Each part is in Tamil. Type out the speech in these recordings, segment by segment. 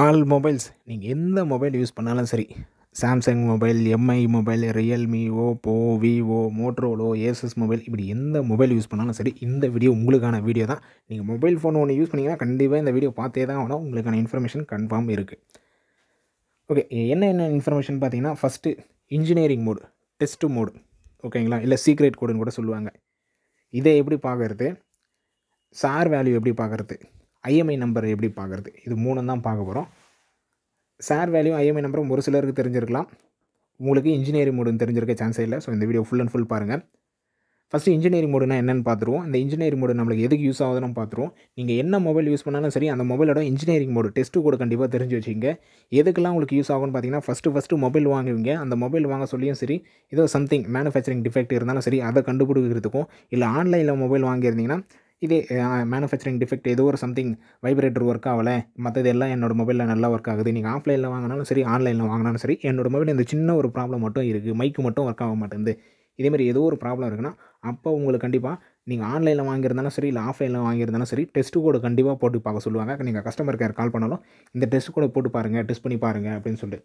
ஆல் மொபைல்ஸ் நீங்கள் எந்த மொபைல் யூஸ் பண்ணாலும் சரி Samsung mobile Mi mobile Realme Oppo Vivo Motorola Asus mobile இப்படி எந்த மொபைல் யூஸ் பண்ணாலும் சரி இந்த வீடியோ உங்களுக்கான வீடியோ தான் நீங்கள் மொபைல் ஃபோன் ஒன்று யூஸ் பண்ணிங்கன்னா கண்டிப்பாக இந்த வீடியோ பார்த்தே தான் ஆனால் உங்களுக்கான இன்ஃபர்மேஷன் கன்ஃபார்ம் இருக்குது ஓகே என்ன என்ன இன்ஃபர்மேஷன் பார்த்தீங்கன்னா first engineering mode test mode ஓகேங்களா இல்லை சீக்ரெட் கோடுன்னு கூட சொல்லுவாங்க இதை எப்படி பார்க்குறது சார் வேல்யூ எப்படி பார்க்குறது ஐஎம்ஐ நம்பர் எப்படி பார்க்குறது இது மூணு தான் பார்க்க போகிறோம் சார் வேல்யூ ஐஎம்ஐ நம்பரும் ஒரு சிலருக்கு தெரிஞ்சிருக்கலாம் உங்களுக்கு இன்ஜினியரிங் மோடுன்னு தெரிஞ்சிருக்க சான்ஸே இல்லை ஸோ இந்த வீடியோ ஃபுல் அண்ட் ஃபுல் பாருங்கள் ஃபஸ்ட்டு இன்ஜினியரிங் மோடுனா என்னென்னு பார்த்துருவோம் அந்த இன்ஜினியரிங் மோடு நம்மளுக்கு எதுக்கு யூஸ் ஆகுதுன்னு பார்த்துருவோம் நீங்கள் என்ன மொபைல் யூஸ் பண்ணாலும் சரி அந்த மொபைலோட இன்ஜினியரிங் மோடு டெஸ்ட்டு கூட கண்டிப்பாக தெரிஞ்சு வச்சுங்க எதுக்கெல்லாம் உங்களுக்கு யூஸ் ஆகும்னு பார்த்தீங்கன்னா ஃபஸ்ட்டு ஃபஸ்ட்டு மொபைல் வாங்குவீங்க அந்த மொபைல் வாங்க சொல்லியும் சரி ஏதோ சம்திங் மேனுஃபேக்சரிங் டிஃபெக்ட் இருந்தாலும் சரி அதை கண்டுபிடிக்கிறதுக்கும் இல்லை ஆன்லைனில் மொபைல் வாங்கியிருந்தீங்கன்னா இதே மேனுஃபேக்சரிங் டிஃபெக்ட் ஏதோ ஒரு சம்திங் வைப்ரேட்டர் ஒர்க் ஆகலை மற்றது எல்லாம் என்னோடய மொபைலில் நல்லா ஒர்க் ஆகுது நீங்கள் ஆஃப்லைனில் வாங்கினாலும் சரி ஆன்லைனில் வாங்கினாலும் சரி என்னோடய மொபைல் இந்த சின்ன ஒரு ப்ராப்ளம் மட்டும் இருக்குது மைக்கு மட்டும் ஒர்க் ஆக மாட்டேங்குது இதேமாரி ஏதோ ஒரு ப்ராப்ளம் இருக்குன்னா அப்போ உங்களுக்கு கண்டிப்பாக நீங்கள் ஆன்லைனில் வாங்கியிருந்தாலும் சரி இல்லை ஆஃப்லைனில் வாங்கியிருந்தாலும் சரி டெஸ்ட்டு கோடு கண்டிப்பாக போட்டு பார்க்க சொல்லுவாங்க நீங்கள் கஸ்டமர் கேர் கால் பண்ணாலும் இந்த டெஸ்ட் கோடை போட்டு பாருங்கள் டெஸ்ட் பண்ணி பாருங்கள் அப்படின்னு சொல்லிட்டு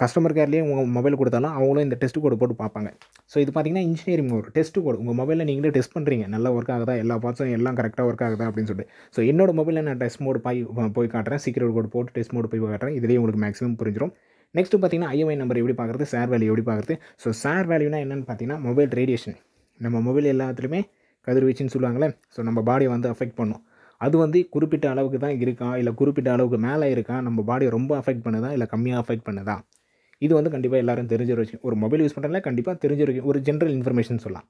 கஸ்டமர் கேர்லேயே உங்கள் மொபைல் கொடுத்தாலும் அவங்களும் இந்த டெஸ்ட் கோடு போட்டு பார்ப்பாங்க ஸோ இது பார்த்திங்கன்னா இன்ஜினியரிங் ஒரு டெஸ்ட் கோடு உங்கள் மொபைலில் நீங்களே டெஸ்ட் பண்ணுறீங்க நல்லா ஒர்க் ஆகுதா எல்லா பார்ட்ஸும் எல்லாம் கரெக்டாக ஒர்க் ஆகுதா அப்படின்னு சொல்லிட்டு ஸோ என்னோட மொபைலில் நான் டெஸ்ட் மோடு போய் போய் காட்டுறேன் சீக்கிரம் கோடு போட்டு டெஸ்ட் மோடு போய் காட்டுறேன் இதிலேயே உங்களுக்கு மேக்ஸிமம் புரிஞ்சிடும் நெக்ஸ்ட்டு பார்த்தீங்கன்னா ஐஎம்ஐ நம்பர் எப்படி பார்க்குறது சேர் வேல்யூ எப்படி பார்க்குறது ஸோ சேர் வேல்யூனா என்னென்னு பார்த்தீங்கன்னா மொபைல் ரேடியேஷன் நம்ம மொபைல் எல்லாத்துலேயுமே கதிர்வீச்சுன்னு சொல்லுவாங்களே ஸோ நம்ம பாடியை வந்து அஃபெக்ட் பண்ணும் அது வந்து குறிப்பிட்ட அளவுக்கு தான் இருக்கா இல்லை குறிப்பிட்ட அளவுக்கு மேலே இருக்கா நம்ம பாடியை ரொம்ப அஃபெக்ட் பண்ணுதா இல்லை கம்மியாக அஃபெக்ட் பண்ணுதா இது வந்து கண்டிப்பாக எல்லோரும் தெரிஞ்சிருச்சு ஒரு மொபைல் யூஸ் பண்ணுறதுல கண்டிப்பாக தெரிஞ்சிருக்கும் ஒரு ஜென்ரல் இன்ஃபர்மேஷன் சொல்லலாம்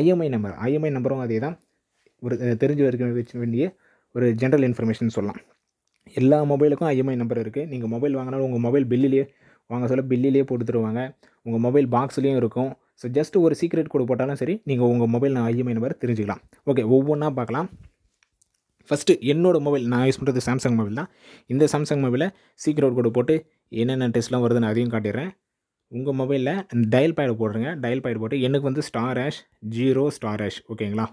ஐஎம்ஐ நம்பர் ஐஎம்ஐ நம்பரும் அதே தான் ஒரு தெரிஞ்சு வரைக்கும் வேண்டிய ஒரு ஜென்ரல் இன்ஃபர்மேஷன் சொல்லலாம் எல்லா மொபைலுக்கும் ஐஎம்ஐ நம்பர் இருக்குது நீங்கள் மொபைல் வாங்கினாலும் உங்கள் மொபைல் பில்லிலேயே வாங்க சொல்ல பில்லிலேயே போட்டு உங்கள் மொபைல் பாக்ஸ்லேயும் இருக்கும் ஸோ ஜஸ்ட் ஒரு சீக்ரெட் கோடு போட்டாலும் சரி நீங்கள் உங்கள் மொபைல் நான் ஐஎம்ஐ நம்பர் தெரிஞ்சுக்கலாம் ஓகே ஒவ்வொன்றா பார்க்கலாம் ஃபஸ்ட்டு என்னோட மொபைல் நான் யூஸ் பண்ணுறது சாம்சங் மொபைல் தான் இந்த சாம்சங் சீக்கிரம் சீக்ரெட் கோடு போட்டு என்னென்ன டெஸ்ட்லாம் வருதுன்னு அதையும் காட்டிடுறேன் உங்கள் மொபைலில் டயல் பேடு போடுறேங்க டயல் பேடு போட்டு எனக்கு வந்து star hash zero star hash ஓகேங்களா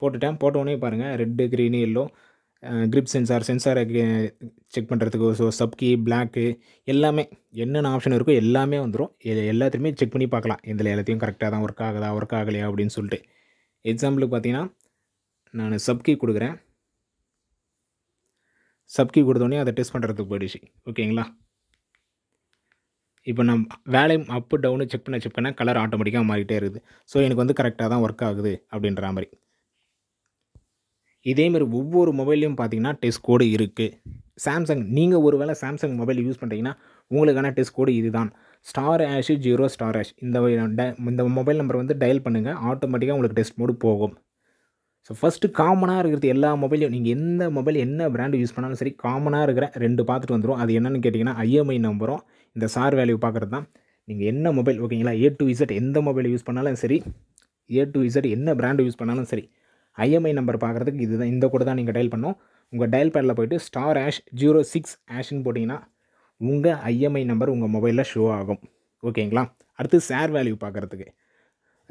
போட்டுட்டேன் போட்டோடனே பாருங்கள் red green yellow grip sensor சென்சாரை செக் பண்ணுறதுக்கு ஸோ சப்கி பிளாக்கு எல்லாமே என்னென்ன ஆப்ஷன் இருக்கோ எல்லாமே வந்துடும் இது எல்லாத்தையுமே செக் பண்ணி பார்க்கலாம் இதில் எல்லாத்தையும் கரெக்டாக தான் ஒர்க் ஆகுதா ஒர்க் ஆகலையா அப்படின்னு சொல்லிட்டு எக்ஸாம்பிளுக்கு பார்த்தீங்கன்னா நான் சப்கி கொடுக்குறேன் சப்கி கொடுத்தோடனே அதை டெஸ்ட் பண்ணுறதுக்கு போயிடுச்சு ஓகேங்களா இப்போ நான் வேலையும் அப்பு டவுனு செக் பண்ண செக் பண்ண கலர் ஆட்டோமேட்டிக்காக மாறிட்டே இருக்குது ஸோ எனக்கு வந்து கரெக்டாக தான் ஒர்க் ஆகுது அப்படின்ற மாதிரி இதேமாதிரி ஒவ்வொரு மொபைல்லையும் பார்த்தீங்கன்னா டெஸ்ட் கோடு இருக்குது சாம்சங் நீங்கள் ஒரு வேளை சாம்சங் மொபைல் யூஸ் பண்ணுறீங்கன்னா உங்களுக்கான டெஸ்ட் கோடு இது தான் star hash zero star hash இந்த இந்த மொபைல் நம்பர் வந்து டயல் பண்ணுங்கள் ஆட்டோமேட்டிக்காக உங்களுக்கு டெஸ்ட் மோடு போகும் ஸோ ஃபஸ்ட்டு காமனாக இருக்கிறது எல்லா மொபைலையும் நீங்கள் எந்த மொபைல் என்ன பிராண்டு யூஸ் பண்ணாலும் சரி காமனாக இருக்கிற ரெண்டு பார்த்துட்டு வந்துடும் அது என்னென்னு கேட்டிங்கன்னா ஐஎம்ஐ நம்பரும் இந்த சார் வேல்யூ பார்க்குறது தான் நீங்கள் என்ன மொபைல் ஓகேங்களா ஏ டு இசட் எந்த மொபைல் யூஸ் பண்ணாலும் சரி ஏ டு இசட் என்ன பிராண்டு யூஸ் பண்ணாலும் சரி ஐஎம்ஐ நம்பர் பார்க்குறதுக்கு இதுதான் இந்த கூட தான் நீங்கள் டயல் பண்ணோம் உங்கள் டயல் பேடில் போய்ட்டு ஸ்டார் ஆஷ் ஜீரோ சிக்ஸ் ஆஷ்னு போட்டிங்கன்னா உங்கள் ஐஎம்ஐ நம்பர் உங்கள் மொபைலில் ஷோ ஆகும் ஓகேங்களா அடுத்து சேர் வேல்யூ பார்க்குறதுக்கு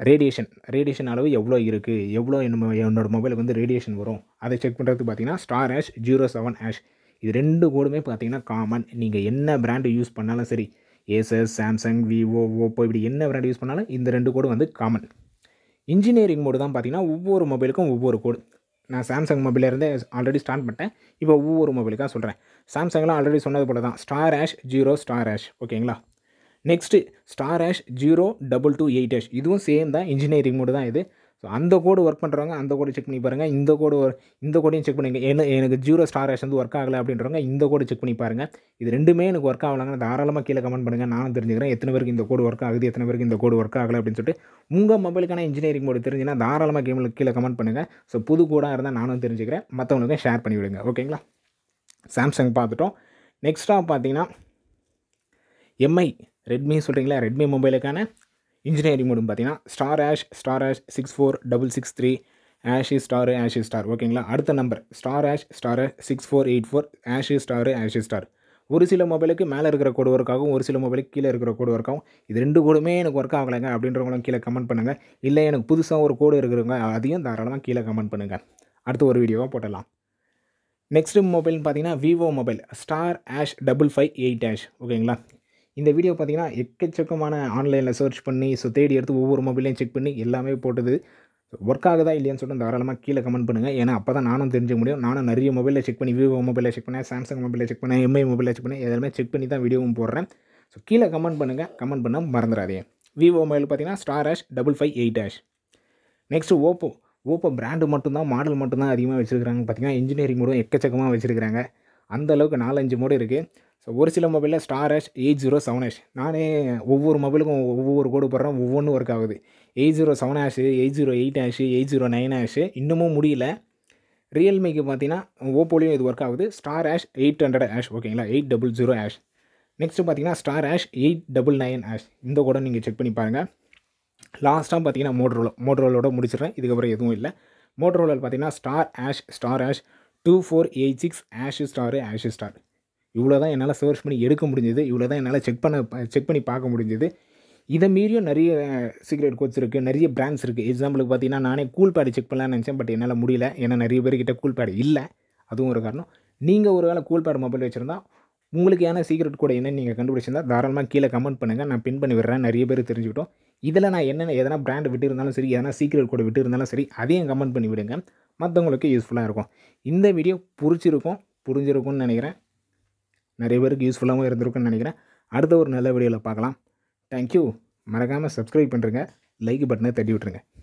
ரேடியேஷன் ரேடியேஷன் அளவு எவ்வளோ இருக்குது எவ்வளோ என்ன என்னோடய மொபைலுக்கு வந்து ரேடியேஷன் வரும் அதை செக் பண்ணுறதுக்கு பார்த்தீங்கன்னா star hash zero seven hash இது ரெண்டு கோடுமே பார்த்தீங்கன்னா காமன் நீங்கள் என்ன பிராண்டு யூஸ் பண்ணாலும் சரி ஏசஸ் சாம்சங் விவோ ஓப்போ இப்படி என்ன பிராண்டு யூஸ் பண்ணாலும் இந்த ரெண்டு கோடு வந்து காமன் இன்ஜினியரிங் மோடு தான் பார்த்தீங்கன்னா ஒவ்வொரு மொபைலுக்கும் ஒவ்வொரு கோடு நான் சாம்சங் மொபைலேருந்தே ஆல்ரெடி ஸ்டார்ட் பண்ணிட்டேன் இப்போ ஒவ்வொரு மொபைலுக்காக சொல்கிறேன் சாம்சங்லாம் ஆல்ரெடி சொன்னது போல் தான் star hash zero star hash ஓகேங்களா next star hash zero double two eight hash இதுவும் சேம் தான் இன்ஜினியரிங் மோடு தான் இது ஸோ அந்த கோடு ஒர்க் பண்ணுறவங்க அந்த கோடு செக் பண்ணி பாருங்கள் இந்த கோடு இந்த கோடையும் செக் பண்ணிங்க என்ன எனக்கு ஜீரோ ஸ்டார் ஆஷ் வந்து ஒர்க் ஆகலை அப்படின்றவங்க இந்த கோடு செக் பண்ணி பாருங்கள் இது ரெண்டுமே எனக்கு ஒர்க் ஆகலாங்கன்னு தாராளமாக கீழே கமெண்ட் பண்ணுங்கள் நானும் தெரிஞ்சுக்கிறேன் எத்தனை பேருக்கு இந்த கோடு ஒர்க் ஆகுது எத்தனை பேருக்கு இந்த கோடு ஒர்க் ஆகலை அப்படின்னு சொல்லிட்டு உங்கள் மொபைலுக்கான இன்ஜினியரிங் மோடு தெரிஞ்சுன்னா தாராளமாக கேமில் கீழே கமெண்ட் பண்ணுங்கள் ஸோ புது கோடாக இருந்தால் நானும் தெரிஞ்சுக்கிறேன் மற்றவங்களுக்கும் ஷேர் பண்ணி விடுங்க ஓகேங்களா சாம்சங் பார்த்துட்டோம் நெக்ஸ்ட்டாக பார்த்தீங்கன்னா எம்ஐ ரெட்மி சொல்கிறீங்களா ரெட்மி மொபைலுக்கான இன்ஜினியரிங் மோடும் பார்த்தீங்கன்னா star hash star hash six four double six three hash star hash star ஓகேங்களா அடுத்த number star hash star six four eight four hash star hash star ஒரு சில மொபைலுக்கு மேலே இருக்கிற கோடு ஒர்க் ஆகும் ஒரு சில மொபைலுக்கு கீழே இருக்கிற கோடு ஒர்க் ஆகும் இது ரெண்டு கோடுமே எனக்கு ஒர்க் ஆகலைங்க அப்படின்றவங்களும் கீழே கமெண்ட் பண்ணுங்கள் இல்லை எனக்கு புதுசாக ஒரு கோடு இருக்கிறவங்க அதையும் தாராளமாக கீழே கமெண்ட் பண்ணுங்கள் அடுத்து ஒரு வீடியோவாக போட்டலாம் நெக்ஸ்ட் மொபைல்னு பார்த்தீங்கன்னா Vivo mobile star hash double five eight hash ஓகேங்களா இந்த வீடியோ பார்த்தீங்கன்னா எக்கச்சக்கமான ஆன்லைனில் சர்ச் பண்ணி ஸோ தேடி எடுத்து ஒவ்வொரு மொபைலையும் செக் பண்ணி எல்லாமே போட்டது ஒர்க் ஆகுதா இல்லையான்னு சொல்லிட்டு தாராளமாக கீழே கமெண்ட் பண்ணுங்கள் ஏன்னா அப்போ தான் நானும் தெரிஞ்சுக்க முடியும் நானும் நிறைய மொபைலில் செக் பண்ணி விவோ மொபைலில் செக் பண்ணேன் சாம்சங் மொபைலில் செக் பண்ணேன் எம்ஐ மொபைலில் செக் பண்ணேன் எதுவுமே செக் பண்ணி தான் வீடியோவும் போடுறேன் ஸோ கீழே கமெண்ட் பண்ணுங்கள் கமெண்ட் பண்ண மறந்துடாதே விவோ மொபைல் பார்த்தீங்கன்னா star hash double five eight hash next Oppo Oppo brand மட்டும்தான் மாடல் மட்டும்தான் அதிகமாக வச்சுருக்காங்க பார்த்திங்கன்னா இன்ஜினியரிங் மூலம் எக்கச்சக்கமாக வச்சுருக்காங்க அந்தளவுக்கு நாலஞ்சு மோடு இருக்குது ஸோ ஒரு சில மொபைலில் star hash eight zero seven hash நானே ஒவ்வொரு மொபைலுக்கும் ஒவ்வொரு கோடு போடுறேன் ஒவ்வொன்றும் ஒர்க் ஆகுது eight zero seven hash eight zero eight hash eight zero nine hash இன்னமும் முடியல ரியல்மிக்கு பார்த்தீங்கன்னா ஓப்போலையும் இது ஒர்க் ஆகுது star hash eight hundred hash ஓகேங்களா eight double zero hash next பார்த்தீங்கன்னா star hash eight double nine hash இந்த கூட நீங்கள் செக் பண்ணி பாருங்கள் லாஸ்ட்டாக பார்த்தீங்கன்னா மோட்ரோலோ மோட்ரோலோட முடிச்சிடுறேன் இதுக்கப்புறம் எதுவும் இல்லை மோட்ரோலில் பார்த்தீங்கன்னா star hash star hash two four eight six hash star hash star இவ்வளோ தான் என்னால் சர்ச் பண்ணி எடுக்க முடிஞ்சது இவ்வளோ தான் என்னால் செக் பண்ண செக் பண்ணி பார்க்க முடிஞ்சது இதை மீறியும் நிறைய சீக்ரெட் கோச் இருக்குது நிறைய பிராண்ட்ஸ் இருக்குது எக்ஸாம்பிளுக்கு பார்த்தீங்கன்னா நானே கூல் பேடு செக் பண்ணலான்னு நினச்சேன் பட் என்னால் முடியல ஏன்னா நிறைய பேர்கிட்ட கூல் பேடு இல்லை அதுவும் ஒரு காரணம் நீங்கள் ஒரு வேளை கூல் பேடு மொபைல் வச்சுருந்தா உங்களுக்கு ஏன்னா சீக்ரெட் கூட என்னென்னு நீங்கள் கண்டுபிடிச்சிருந்தா தாராளமாக கீழே கமெண்ட் பண்ணுங்கள் நான் பின் பண்ணி விடுறேன் நிறைய பேர் தெரிஞ்சுக்கிட்டோம் இதில் நான் என்னென்ன எதனா பிராண்ட் விட்டு இருந்தாலும் சரி எதனா சீக்ரெட் கூட விட்டு இருந்தாலும் சரி அதையும் கமெண்ட் பண்ணி விடுங்க மற்றவங்களுக்கு யூஸ்ஃபுல்லாக இருக்கும் இந்த வீடியோ பிடிச்சிருக்கும் புரிஞ்சிருக்கும்னு நினைக்கிறேன் நிறைய பேருக்கு யூஸ்ஃபுல்லாகவும் இருந்திருக்கும்னு நினைக்கிறேன் அடுத்த ஒரு நல்ல வீடியோவில் பார்க்கலாம் தேங்க்யூ மறக்காமல் சப்ஸ்கிரைப் பண்ணுறேங்க லைக் பட்டனை தட்டி விட்ருங்க